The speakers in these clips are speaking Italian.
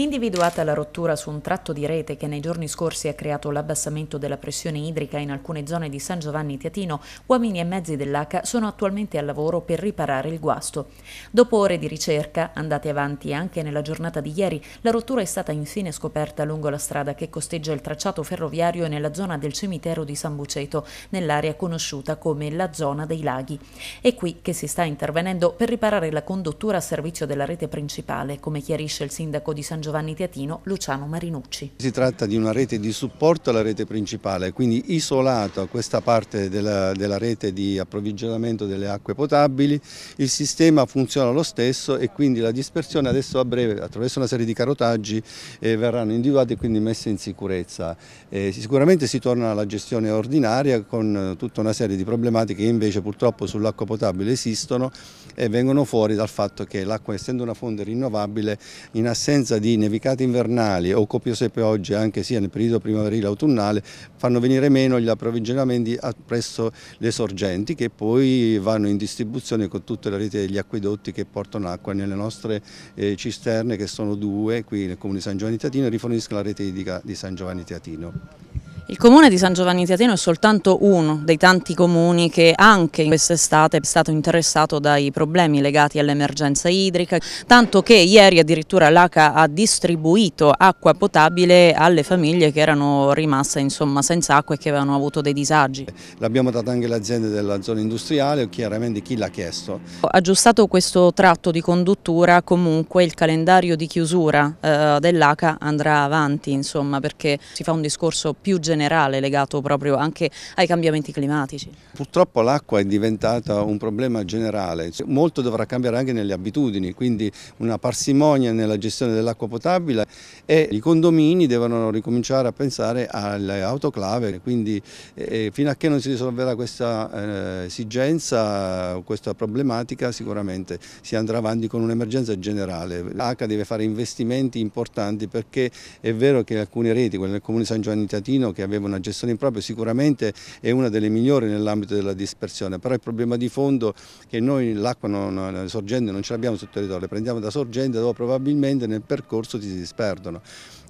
Individuata la rottura su un tratto di rete che nei giorni scorsi ha creato l'abbassamento della pressione idrica in alcune zone di San Giovanni Teatino, uomini e mezzi dell'ACA sono attualmente al lavoro per riparare il guasto. Dopo ore di ricerca, andate avanti anche nella giornata di ieri, la rottura è stata infine scoperta lungo la strada che costeggia il tracciato ferroviario nella zona del cimitero di San Buceto, nell'area conosciuta come la zona dei laghi. È qui che si sta intervenendo per riparare la conduttura a servizio della rete principale, come chiarisce il sindaco di San Giovanni Giovanni Teatino, Luciano Marinucci. Si tratta di una rete di supporto alla rete principale, quindi isolata questa parte della, della rete di approvvigionamento delle acque potabili, il sistema funziona lo stesso e quindi la dispersione adesso a breve attraverso una serie di carotaggi eh, verranno individuati e quindi messe in sicurezza. Eh, sicuramente si torna alla gestione ordinaria con eh, tutta una serie di problematiche che invece purtroppo sull'acqua potabile esistono e vengono fuori dal fatto che l'acqua essendo una fonte rinnovabile in assenza di nevicate invernali o copiose piogge anche sia nel periodo primaverile-autunnale fanno venire meno gli approvvigionamenti presso le sorgenti che poi vanno in distribuzione con tutta la rete degli acquedotti che portano acqua nelle nostre eh, cisterne che sono due qui nel comune di San Giovanni Teatino e riforniscono la rete idrica di San Giovanni Teatino. Il comune di San Giovanni Tiatino è soltanto uno dei tanti comuni che anche in quest'estate è stato interessato dai problemi legati all'emergenza idrica, tanto che ieri addirittura l'ACA ha distribuito acqua potabile alle famiglie che erano rimaste insomma, senza acqua e che avevano avuto dei disagi. L'abbiamo data anche alle aziende della zona industriale, chiaramente chi l'ha chiesto. Aggiustato questo tratto di conduttura comunque il calendario di chiusura eh, dell'ACA andrà avanti insomma, perché si fa un discorso più generale generale legato proprio anche ai cambiamenti climatici? Purtroppo l'acqua è diventata un problema generale, molto dovrà cambiare anche nelle abitudini, quindi una parsimonia nella gestione dell'acqua potabile e i condomini devono ricominciare a pensare alle autoclave, quindi eh, eh, fino a che non si risolverà questa eh, esigenza, questa problematica sicuramente si andrà avanti con un'emergenza generale. L'ACA deve fare investimenti importanti perché è vero che alcune reti, quelle del comune San Giovanni Tatino che aveva una gestione in proprio sicuramente è una delle migliori nell'ambito della dispersione, però il problema di fondo è che noi l'acqua non, sorgente non ce l'abbiamo sul territorio, le prendiamo da sorgente dove probabilmente nel percorso si disperdono.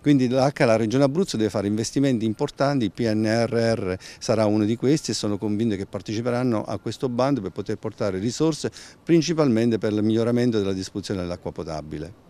Quindi la Regione Abruzzo deve fare investimenti importanti, il PNRR sarà uno di questi e sono convinto che parteciperanno a questo bando per poter portare risorse principalmente per il miglioramento della disposizione dell'acqua potabile.